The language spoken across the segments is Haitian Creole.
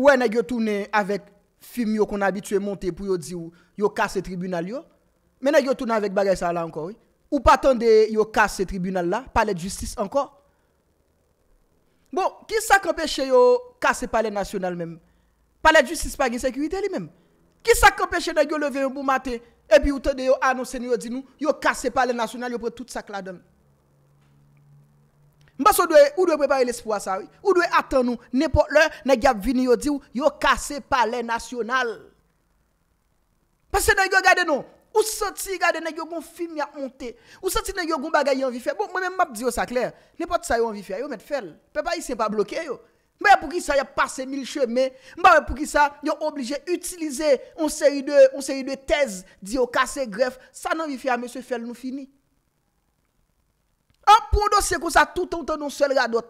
Ou est-ce que tourné avec film qu'on habitué monter pour dire yo le tribunal yo? Mais vous yo tourné avec bagay ça là encore oui. Ou pas attendre yo casse tribunal là, palais de justice encore. Bon, qui ça qui empêche yo le palais national même? Palais de justice pas de sécurité lui même. Qui ça qui empêche yo lever un bon matin et puis ou tendez yo annoncer yo dit nous yo casse palais national yo prend tout ça là donne Mbasso doit ou doit préparer l'espoir ça oui. Ou doit attendre nous n'importe l'heure nèg y a vini yo di yo casser palais national. Parce que nèg regardez nous ou senti regardez nèg yo gon film y a monté. Ou senti nèg yo gon bagay envie faire. Bon moi même m'a dire ça clair. N'importe ça yo envie faire yo mettre il Peuple haïtien pas bloqué yo. Mais pour qui ça y a passé mille chemins, mais pour qui ça y a obligé d'utiliser une série de une série de thèses, dire casser greffe, ça n'envie faire monsieur fait nous fini. An pron dosye kon sa, tout an tan nou sel radot.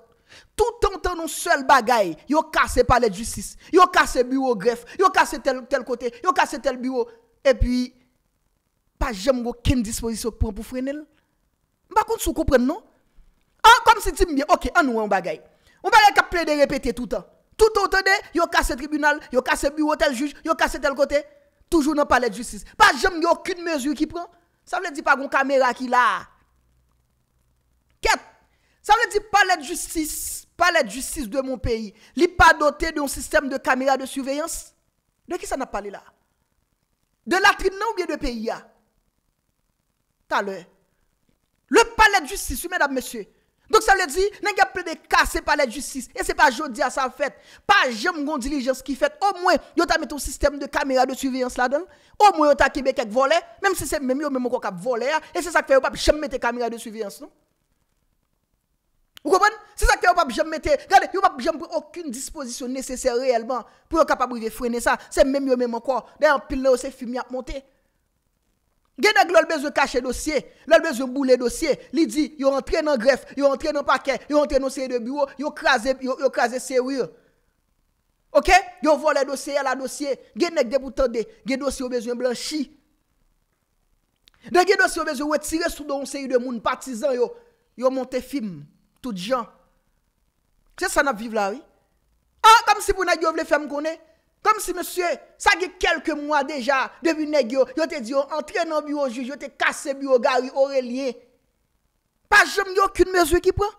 Tout an tan nou sel bagay, yo kase pale djusis, yo kase bureau gref, yo kase tel kote, yo kase tel bureau, e pi, pa jem yo ken dispozisyon pren pou frenel. Mba kont sou kompren nou? An, kom se ti mbiye, ok, an nou an bagay. An bagay ka ple de repete tout an. Tout an tene, yo kase tribunal, yo kase bureau tel juj, yo kase tel kote, toujou nan pale djusis. Pa jem yo kine mezur ki pren, sa vle di pa goun kamera ki la, Ket, sa vle di palet justis, palet justis de mon peyi, li pa dotè de yon sistem de kamera de suveyans, de ki non, sa na pali la? De latri nan ou biye de peyi ya? Ta lè, le palet justis, yon mèdap mèsyè, dok sa vle di, nèk apre de kase palet justis, e se pa jodi a sa fèt, pa jèm gon dilijens ki fèt, o mwen yon ta met yon sistem de kamera de suveyans la dan, o mwen yon ta kibe kek vole, mèm se se mèm yon mèm okap vole ya, e se sa kfe yo pa pi chèm met te kamera de suveyans non? Ou kompon? Se sa ki yo pa bjèm metè, gade, yo pa bjèm pou akoun disposisyon nesesèr reèlman pou yo kapabri ve frene sa, se mèm yo mèm an kwa, de an pil nou se film yap montè. Genèk lòl bezwe kache dosye, lòl bezwe bou lè dosye, li di, yo antren an gref, yo antren an pake, yo antren an osye de biwo, yo krasè, yo krasè serwye. Ok? Yo vò lè dosye, la dosye, genèk deboutande, genèk dosye ou bezwe blanchi. Den genèk dosye ou bezwe wè tire sou don osye Tout jan. Kse san ap viv la wè? A, kom si pou nan gyo vle fèm konè? Kom si monsye, sa gè kelke mwa deja, devine gyo, yote diyon, entre nan biro juj, yote kase biro gari, ore liye. Pa jom yon kune mezu ki pran?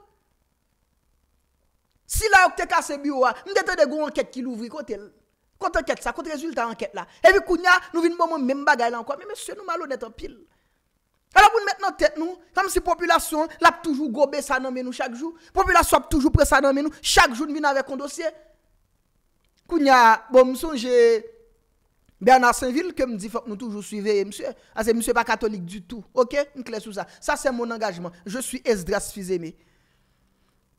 Si la yote kase biro wè, mwen dete de goun anket ki louvri, kont anket sa, kont rezultat anket la. E vi koun ya, nou vin moun mwen mba gaya lan kwa, mwen monsye nou malon eto pil. A la pou nou met nan tet nou, kam si populasyon l ap toujou gobe sa nan men nou chak jou, populasyon l ap toujou pre sa nan men nou, chak jou nou vin avè kondosye. Kou nya, bon msou jè Bernard Saintville ke m di fòk nou toujou suiveye, msou, a se msou pa katolik du tout, ok, m klesou sa, sa se mon angajman, je sou Esdras Fizeme.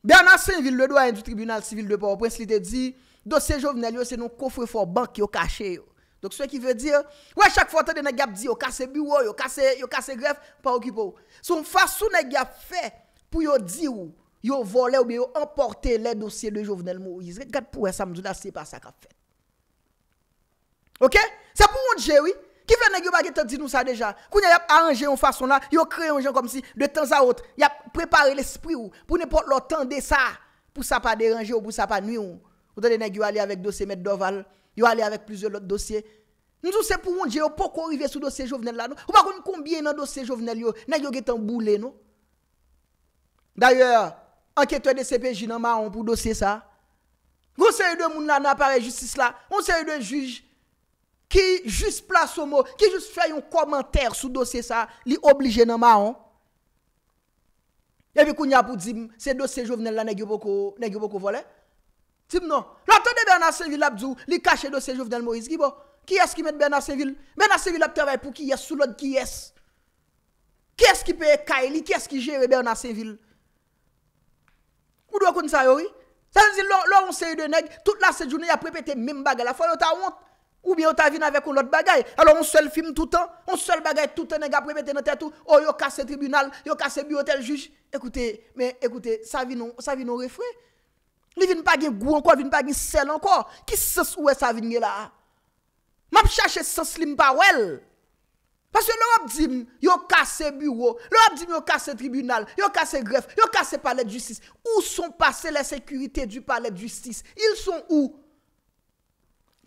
Bernard Saintville le doyen di tribunal sivil de pau, prens li te di, dosye jo vnen yo se nou kofre fòk bank yo kache yo. Donk souè ki vè di, wè chak fote de negy ap di, yo kase biwo, yo kase gref, pa okipo. Son fason negy ap fè pou yo di ou, yo vole ou mi yo emporte le dosye de jovenel mou. Gat pou wè sa mdou la, se pa sa kap fè. Ok? Se pou moun dje wè, ki vè negy wè bagye te di nou sa deja? Kounye ap aranje yon fason la, yo kre yon jen kom si, de tans a ot, yap prepare l'espri ou. Pounye pot lò tende sa, pou sa pa deranje ou pou sa pa nwi ou. Ote de negy wè alè avèk dosye mèd doval. yo alè avèk plizè lòt dosye. Nou sou se pou moun dje yo, poko rive sou dosye jovenel la nou? Ou bako nou koumbye nan dosye jovenel yo, nan yo getan bou lè nou? D'ayè, anketwè de CPJ nan Mahon pou dosye sa, moun se yè de moun nan apare justice la, moun se yè de juj, ki jis plas omo, ki jis fè yon komenter sou dosye sa, li oblije nan Mahon. Yè vè kounya pou djim, se dosye jovenel la nan yo pou kou volè? Djim non. Nan tèdè, Bernard Saint-Ville a dit, il caché le dossier Jovenel Moïse. Qui, bon? qui est-ce qui met Bernard Saint-Ville Bernard Saint-Ville a travaillé pour qui est sous l'autre qui est Qui est-ce qui paye Kaili Qui est-ce qui gère Bernard Saint-Ville Ou doit connaître ça, oui Ça veut dire, là, on sait de nègre, toute la journée, il a répété même bagage. La fois, on t'a honte. Ou bien on t'a venu avec l'autre autre bagaille. Alors on seul film tout le temps, on seul bagaille tout le temps, nèg après mettre dans tête tout. Oh yo casse tribunal, yo casse bureau tel juge. Écoutez, mais écoutez, ça vient non, ça vient non refrain ne vient pas de goût encore, vient pas de sel encore. Qui sens où est ça vin là M'a chercher sens li m'pa wel. Parce que l'Europe dit, yo cassé bureau, l'Europe dit, yo cassé tribunal, yo cassé greffe, yo cassé palais de justice. Où sont passés les sécurités du palais de justice Ils sont où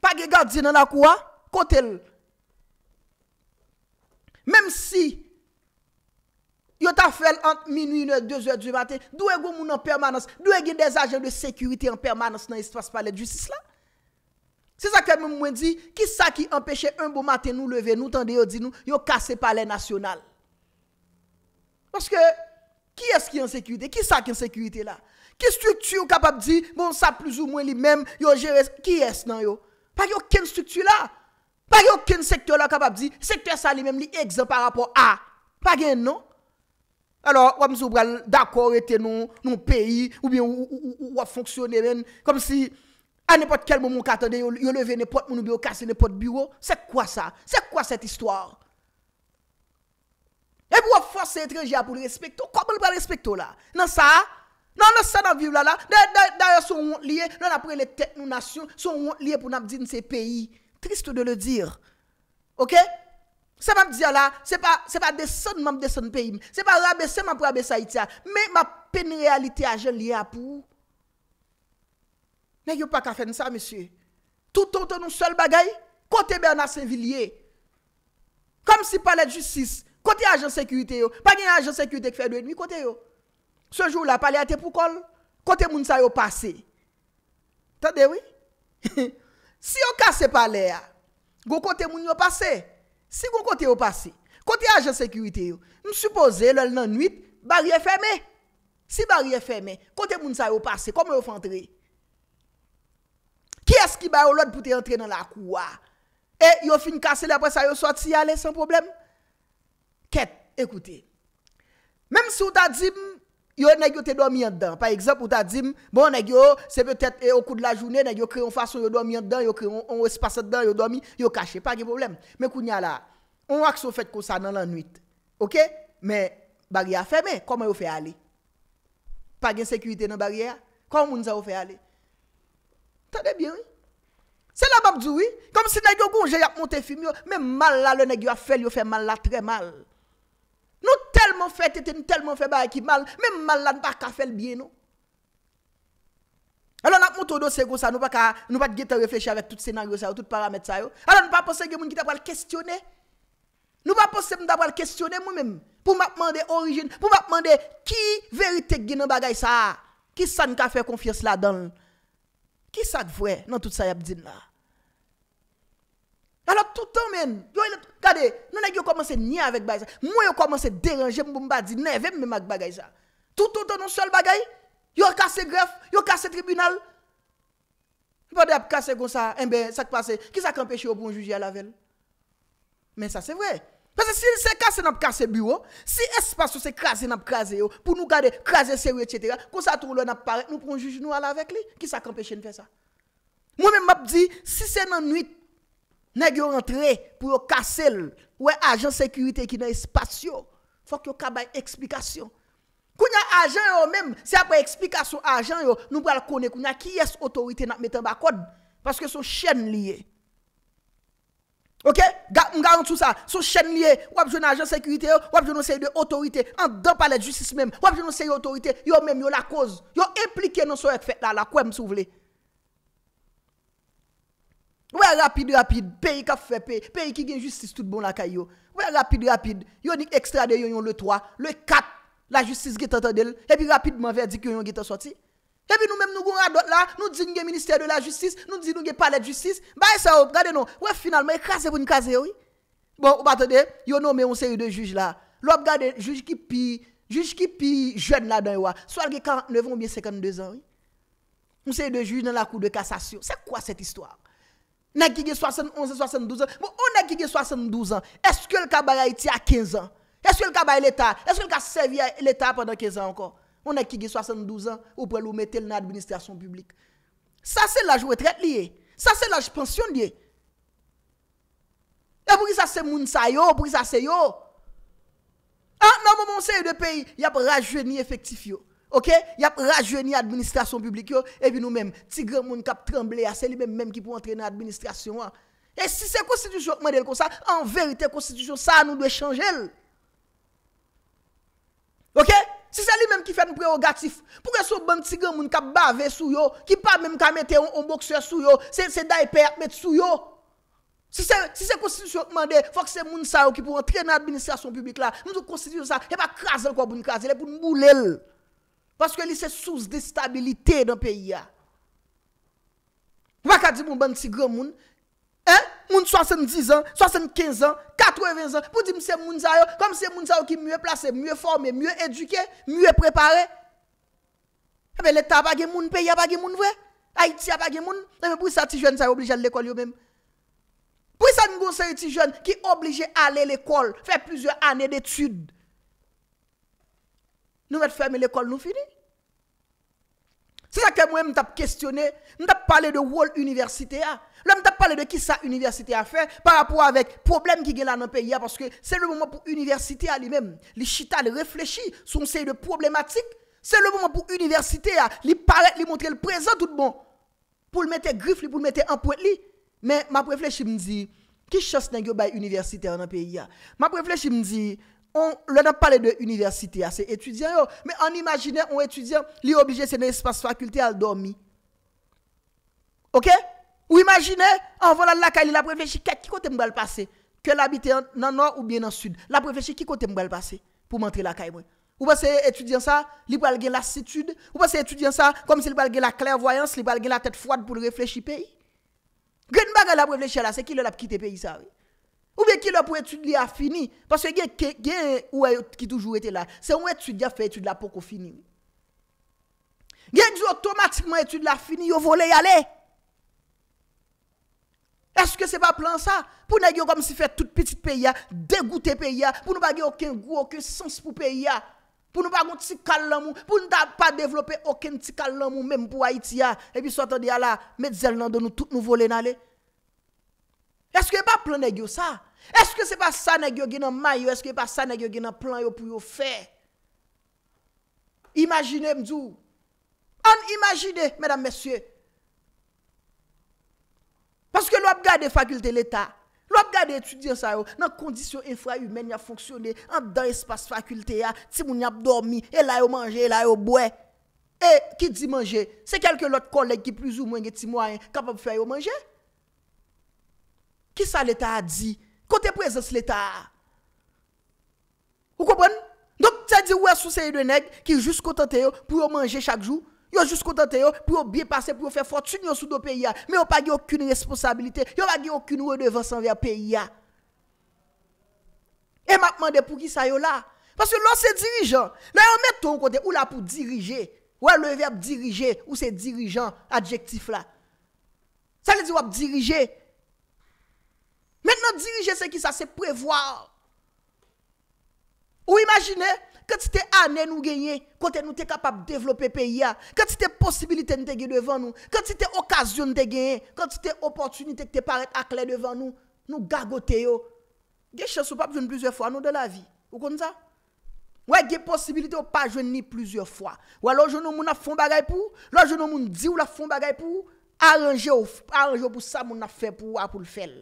Pas de gardien dans la cour, côté. Même si yo ta fèl ant minu 1 ou 2 ou 2 matè, dwe goun moun an permanans, dwe gen des ajen de sekurite an permanans nan espas pa le djusis la. Se sakè moun mwen di, ki sa ki empèche un bon matè nou leve, nou tande yo di nou, yo kase pa le nasyonal. Paske, ki es ki an sekurite, ki sa ki an sekurite la? Ki struktu yo kapap di, bon sa plus ou mwen li men, yo jeve, ki es nan yo? Pa yo ken struktu la? Pa yo ken sektor la kapap di, sektor sa li men li egzen pa rapor a. Pa gen non? Alors, wap mzou bral dakor ete nou, nou peyi, oubyen wap fonksyonnen men, kom si, an nipot kel moun moun katande, yon leve nipot moun oubyen wakase nipot biro, se kwa sa? Se kwa set istwar? E pou wap fwase etre jya pou l'respekto, kom moun bral respekto la? Nan sa? Nan nan sa nan viw la la? Nan apre le tek nou nasyon, son wap liye pou nan apzine se peyi? Tristou de le dir, ok? Ok? Se pa m ap diya la, se pa deson m ap deson pe im. Se pa rabe seman pou rabe sa itia. Men ma peni realite ajen li a pou. Men yon pa ka fen sa, mesye. Touton ton nou sol bagay, kote be an ase viliye. Kom si pale justice, kote ajen sekurite yo. Pa gen ajen sekurite ki fe dweni, kote yo. Se jou la pale ate pou kol, kote moun sa yo pase. Tande wè? Si yo kase pale a, go kote moun yo pase. Se yo kase pale a, go kote moun yo pase. Si kon kote yo pase, kote ajen sekurite yo, msupose lèl nan nuit, bari e fèmè. Si bari e fèmè, kote moun sa yo pase, kome yo fèntre? Ki eski bè yo lòd pote yon tre nan la kouwa? E, yo fin kase lè apè sa yo sot si yale, san problem? Kèt, ekoutè. Mèm si yo ta di m, Yo nèg yo te dormi dedans. Par exemple, ou ta dit bon c'est peut-être eh, au cours de la journée nèg yo créé une façon yo dormi en dedans, yo créé un, espace dedans, yo dormi, yo caché, pas de problème. Mais kounya là, on fait comme ça dans la nuit. OK Mais barrière fermée, comment yo fait aller Pas de sécurité dans barrière. Comment on ça fait aller Tendez bien oui. C'est la même chose, oui, comme si nèg yo gonge y a monté film mais mal là le nèg yo a fait, yo fait mal là très mal. moun fè te te nou tel moun fè barè ki mal, mèm mal la nou pa ka fèl biye nou. Alo nou pa moun tou do sego sa, nou pa ka, nou pa ge te refleche avè tout senaryo sa yo, tout paramète sa yo, alo nou pa pose gen moun ki te apwa l'kestyonè, nou pa pose gen moun te apwa l'kestyonè moun mèm, pou mèm apman de orijin, pou mèm apman de ki verite gen nan bagay sa, ki sa nou ka fè konfiyos la dan, ki sa kvwè nan tout sa yap din la. Alors tout le temps même, regardez, nous avons commencé à nier avec ça. Moi, j'ai commencé à déranger, je me pas dire, même avec ça. Tout le temps, non seul bagay, ils ont cassé greffe, ils ont cassé tribunal. Ils ont cassé comme ça, et eh bien, ça passe. Qui ça empêche au bon juge à la veille? Mais ça, c'est vrai. Parce que si c'est cassé, n'a pas bureau. Si espace c'est cassé, n'a pas Pour nous garder, craser sérieux, etc. Comme ça, tout le monde nous prenons juge nous avec lui. Qui ça empêche de faire ça? Moi-même, je dis, si c'est dans nuit, Nè gyo rentre pou yo kasele, wè e ajan sekurite ki nan espasyon, fok yo kabay eksplikasyon. Kou nyan ajan yo mèm, se apwe eksplikasyon ajan yo, nou pral kone kou nyan ki yes otorite nan metan ba kod, paske sou chen liye. Ok, mga an tout sa, sou chen liye, wèp jwen ajan sekurite yo, wèp jwen nou sey de otorite, an dè palè jwisis mèm, wèp jwen nou sey de otorite, yo mèm yo la koz, yo implike nou sou efek la, la kwen msou vle. Wè rapide, rapide, peyi ka fwe peyi, peyi ki gen justice tout bon la ka yo. Wè rapide, rapide, yo dik ekstrade yon yon le 3, le 4, la justice ge tante del, epi rapidman ve dik yon yon ge tante sorti. Epi nou menm nou goun adote la, nou di nge minister de la justice, nou di nge palet justice, bay sa oub, oh, gade nou, wè final, mwen kaze pou nkaze yon. Bon, ou batade, yo nou me yon seri de juj la. Lop gade, juj ki pi, juj ki pi, jen la den yon. So alge 49 ou bien 52 an, yon seri de juj nan la kou de kasasyon. Se kwa set istwara? Nè kige 71, 72 an, moun nè kige 72 an, eske l ka baray ti a 15 an? Eske l ka baray l etat? Eske l ka servi l etat pandan 15 an ankon? Moun nè kige 72 an, ou pou el ou metel nan administrasyon publik. Sa se laj wetret liye, sa se laj pension liye. E pou ki sa se moun sa yo, pou ki sa se yo. An nan moun moun se yo de peyi, ya pou raj veni efektif yo. Ok, yap rajeuni administrasyon publik yo, epi nou menm, tigre moun kap tremble ya, se li menm menm ki pou entre nan administrasyon an. E si se konstitusyon mandel kon sa, an verite konstitusyon sa, nou dwe chanjel. Ok, si se li menm ki fè nou prerogatif, pou kè so ban bon tigre moun kap bave sou yo, ki pa menm ka mette yon bokse sou yo, se da epè ak mette sou yo. Si se konstitusyon mandel, fòk se moun sa yo ki pou entre nan administrasyon publik la, moun sou konstitusyon sa, epa krasel kwa pou nkrasel, epou nboulel. Paske li se sous destabilite nan peyi ya. Mwaka di moun ban ti gen moun. Eh, moun 70 an, 75 an, 80 an. Pou di mse moun zayon, kom se moun zayon ki mwen plase, mwen forme, mwen eduke, mwen prepare. Epe leta bagi moun, peyi ya bagi moun vwe. Aiti ya bagi moun. Epe eh pou sa ti jen zayon oblije l l'ekol yo men. Pou sa mwen goun se ti jen ki oblije ale l'ekol, fe pwese ane d'etude. Nou met ferme l'ekol nou fini. Se sa ke mwen mtap kestyone, mtap pale de wol universite a. La mtap pale de ki sa universite a fe, pa rapor avek problem ki gen la nan peyi a, paske se le mouman pou universite a li mem. Li chita li reflechi, son sey de problematik. Se le mouman pou universite a, li pare, li montre le prezant tout bon. Pou l mette grif li, pou l mette anpou et li. Men, ma reflechi mzi, ki chos nan gyobay universite a nan peyi a. Ma reflechi mzi, on le a parlé de université hein, c'est étudiants, mais on imaginait un étudiant lui obligé c'est un espace faculté à dormir OK ou imaginez en voilà la caille la a réfléchi qui côté me passer que l'habiter dans nord ou bien dans sud la réfléchi qui côté me passer pour montrer la caille ou pensez étudiant ça lui va la lassitude ou pensez étudiant ça comme s'il va la clairvoyance il va la tête froide pour réfléchir pays Grande bagarre la réfléchir là c'est qui le l'a quitté pays ça oui. Ou bien qui l'a pour étudier a fini parce que qui est qui toujours été là. C'est un étude qui a fait étude là pour qu'on fini. a dit automatiquement étude là fini, vous volé aller. Est-ce que ce n'est pas plan ça pour nous comme si fait tout petit pays dégoûter pays pour ne pas aucun goût, aucun sens pour pays pour nous pas un petit calme pour ne pas développer aucun petit calme même pour Haïti et puis soit ah là, mais zèle dans nous tout nous voler n'aller. Eske e pa plan e gyo sa? Eske se pa sa ne gyo genan may yo? Eske e pa sa ne gyo genan plan yo pou yo fe? Imajine mdou. An imajine, medan mesye. Paske lwap gade fakulte l'Etat. Lwap gade etudyon sa yo, nan kondisyon infra-humen ya fonksyonne, an dan espas fakulte ya, ti moun yap dormi, e la yo manje, e la yo bwe. E, ki di manje? Se kelke lwot kolek ki pliz ou mwenge ti mwenge, kapab fay yo manje? Ki sa leta a di? Kote prezons leta a. Ou kopon? Donk sa di wè sou se yon denek ki jous kontante yo pou yo manje chak jou. Yo jous kontante yo pou yo biye pase pou yo fè fòrtun yo sou do peyi a. Me yo pagi okun responsabilite. Yo pagi okun wè devan san vè peyi a. E map mande pou ki sa yo la? Paske lò se dirijan. Nan yon met ton kote ou la pou dirije. Wè le verbe dirije ou se dirijan adjektif la. Sa le di wè dirije. Men nan dirije se ki sa se prevoar. Ou imajine, ke ti te ane nou genye, kote nou te kapap developpe pe ya, ke ti te posibilite nou te genye devan nou, ke ti te okasyon nou te genye, ke ti te oportunite ke te pare akle devan nou, nou gagote yo. Ge chansou pap jouni plizye fwa nou de la vi. Ou kon za? Ou e ge posibilite ou pa jouni plizye fwa. Ou alo jounou moun a fon bagay pou, alo jounou moun di ou la fon bagay pou, aranje ou pou sa moun a fe pou apoul fel.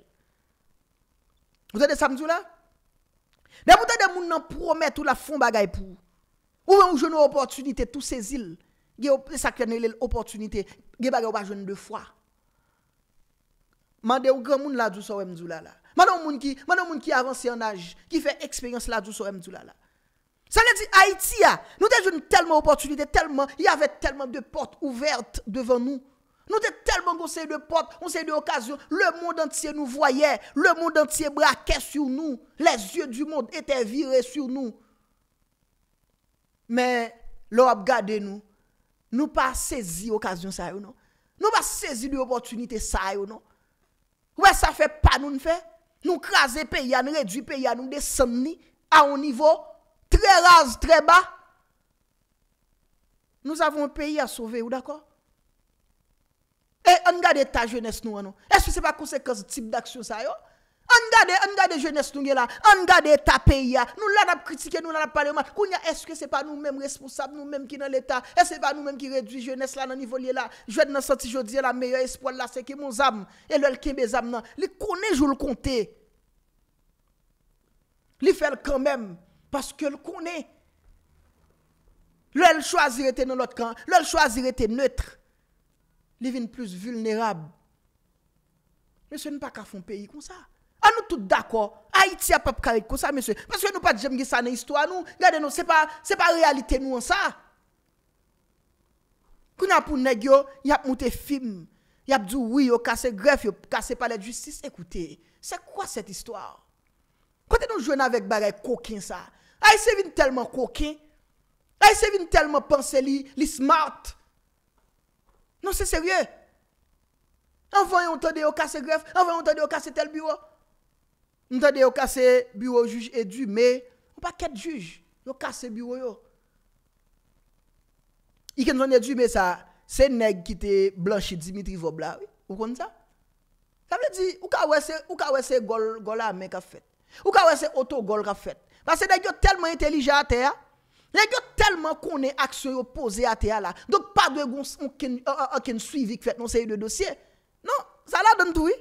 Mwen te de samzou la? Mwen te de moun nan promet ou la fond bagay pou. Owen ou joun ou opportunite tou se zil. Ge sakrenel l'opportunite. Ge bagay ou pa joun de fwa. Mwen te ou gwen moun la djous ou mzou la la. Mwen te ou moun ki avansi an aj. Ki fe eksperyans la djous ou mzou la la. Sanne di Haitia. Mwen te joun telman opportunite. Telman y ave telman de pot ouverte devan moun. Nou te telman kon se yu de pot, kon se yu de okasyon, le moun dantye nou voye, le moun dantye brake sur nou, le zye du moun ete vire sur nou. Men, lor ap gade nou, nou pa sezi okasyon sa yo nou. Nou pa sezi di opotunite sa yo nou. Ouè sa fe panoun fe, nou krasi peyi an, nou rejou peyi an, nou de sani a ou nivou, tre raz, tre ba. Nou avoun peyi a sove ou, dako? Angade ta jewnes nou anou? Eske se pa konsekons tip d'aksyon sa yo? Angade, angade jewnes nou gen la? Angade ta pe ya? Nou la nap kritike, nou la nap pale man? Kounya eske se pa nou men responsable, nou men ki nan l'Etat? Eske se pa nou men ki redwi jewnes la nan nivoli la? Jwen nan santi jodi la, meyo espoil la se ki mou zam? E lel ki mbe zam nan? Li kone joul konte? Li fel kan men? Paske l kone? Lel chwa zirete nan lot kan? Lel chwa zirete neutre? Li vin plus vulnerab. Mese, nou pa kafon peyi kon sa. An ah, nou tout d'akor. A iti ap ap karik kon sa, mese. Mese, nou pa djem gisa nan istwa nou. Gade nou, se pa realite nou an sa. Kou na pou negyo, yap moute film. Yap djou wiyo, kase gref yo, kase pale djustis. Ekoute, se kwa set istwa? Kote nou jwen avèk bare kokin sa. A ese vin telman kokin. A ese vin telman pense li, li smart. Non, se serye. Avoy an tonde yo kase gref, avoy an tonde yo kase tel biwo. An tonde yo kase biwo juj edu, me, ou pa ket juj, yo kase biwo yo. Ike nou tonde edu, me sa, se neg ki te blanche Dimitri Vobla, ou kon sa? Kam le di, ou ka wese gol a men ka fet? Ou ka wese oto gol ka fet? Bas se neg yo telman intelijante ya. Nè gyo telman konè aksyon yo pose a te a la, dok pa dwe gwen a ken suivi kvek nou se yon dosye. Non, sa la don tou yon.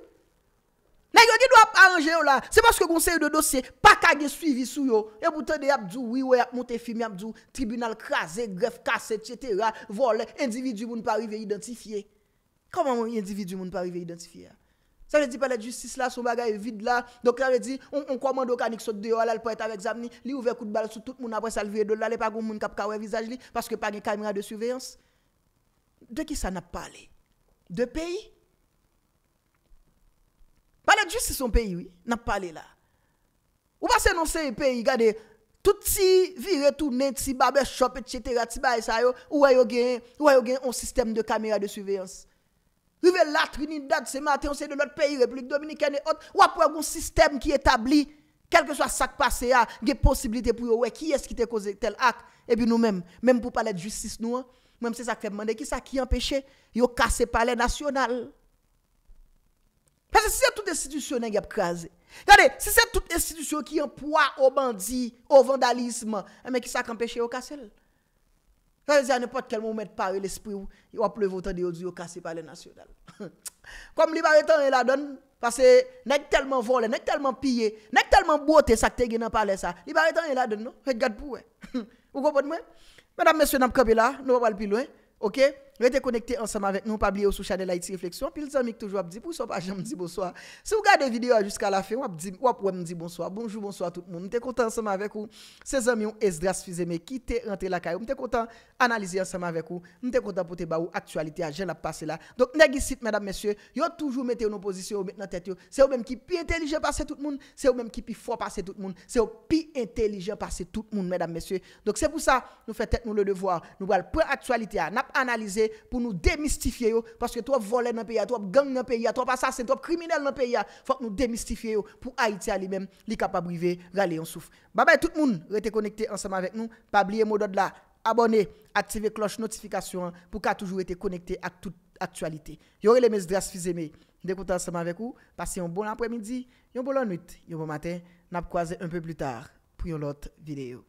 Nè gyo gwen do ap anje yon la, se paske gwen se yon dosye, pa ka gen suivi sou yo, e boutan de ap djou, wè wè ap monte firme ap djou, tribunal krasè, gref kase, tjetèra, vole, individu moun pa rive identifiye. Koman moun individu moun pa rive identifiye a? Sa jè di pale justice la, sou bagay vide la, doke la jè di, on komando kanik sot deyo alal po etave exam ni, li ouve kout bal sou tout moun apres alvye do la, le pa goun moun kap kawe vizaj li, paske pa gen kamera de suveyans. De ki sa nap pale? De peyi? Pale justice son peyi, oui, nap pale la. Ou pa se non se peyi, gade, tout si vire tou net, si babè shop et cheterat, ou wè yo gen, ou wè yo gen on sistem de kamera de suveyans. Y ouve latri ni dat se maten se de lot peyi, replik Dominika ne ot, wapwe yon sistem ki etabli, kelke so a sakpase a, ge posibilite pou yo we, ki eski te koze tel ak, ebi nou men, men pou pale justice nou, men se sakpe mande, ki sakpe yon peche, yo kase pale nasyonal. Pese se se tout estidusyon en ge ap kaze, gade, se se tout estidusyon ki anpwa o bandi, o vandalisme, men ki sakpe en peche yo kase lè. Ça veut dire à n'importe quel moment, par l'esprit, il va pleuvoir autant de yeux cassé par les nationales. Comme libérateur, il la donne, parce que n'est tellement volé, n'est tellement pillé, n'est tellement beauté, ça que tu as parlé ça. Libérateur, il la donne, non? Regarde pour Vous comprenez? Mesdames, messieurs, nous sommes là, nous allons plus loin. OK? mwen te konekte anseman vek nou, mwen pa bli yo sou chanel a iti refleksyon, pi l zanmik toujou ap di, pou sou pa jen mwen di bonsoa, sou gade videyo a jiska la fe, wap mwen di bonsoa, bonjou bonsoa tout moun, mwen te kontan anseman vek ou, se zanmion es dras fizeme, ki te rentre la kayo, mwen te kontan analize anseman vek ou, mwen te kontan pote ba ou, aktualite a jen ap pase la, donk negisit mwen ap mesye, yo toujou mete yo nou posisyon, yo met nan tet yo, se yo menm ki pi entelijen pase tout moun, pour nous démystifier parce que toi voler dans le pays, toi gang dans le pays, toi assassin, toi criminel dans pays, faut que nous démystifier pour Haïti à lui-même, li capable privés râler en souffle. Bye bye tout le monde, restez connecté ensemble avec nous, pas oublier mot d'ordre là, abonnez, activez cloche notification pour qu'à toujours été connecté à toute actualité. aurait les mes dras fizeme, d'écouter ensemble avec vous, passez un bon après-midi, une bonne nuit, un bon matin, n'a croisé un peu plus tard pour une autre vidéo.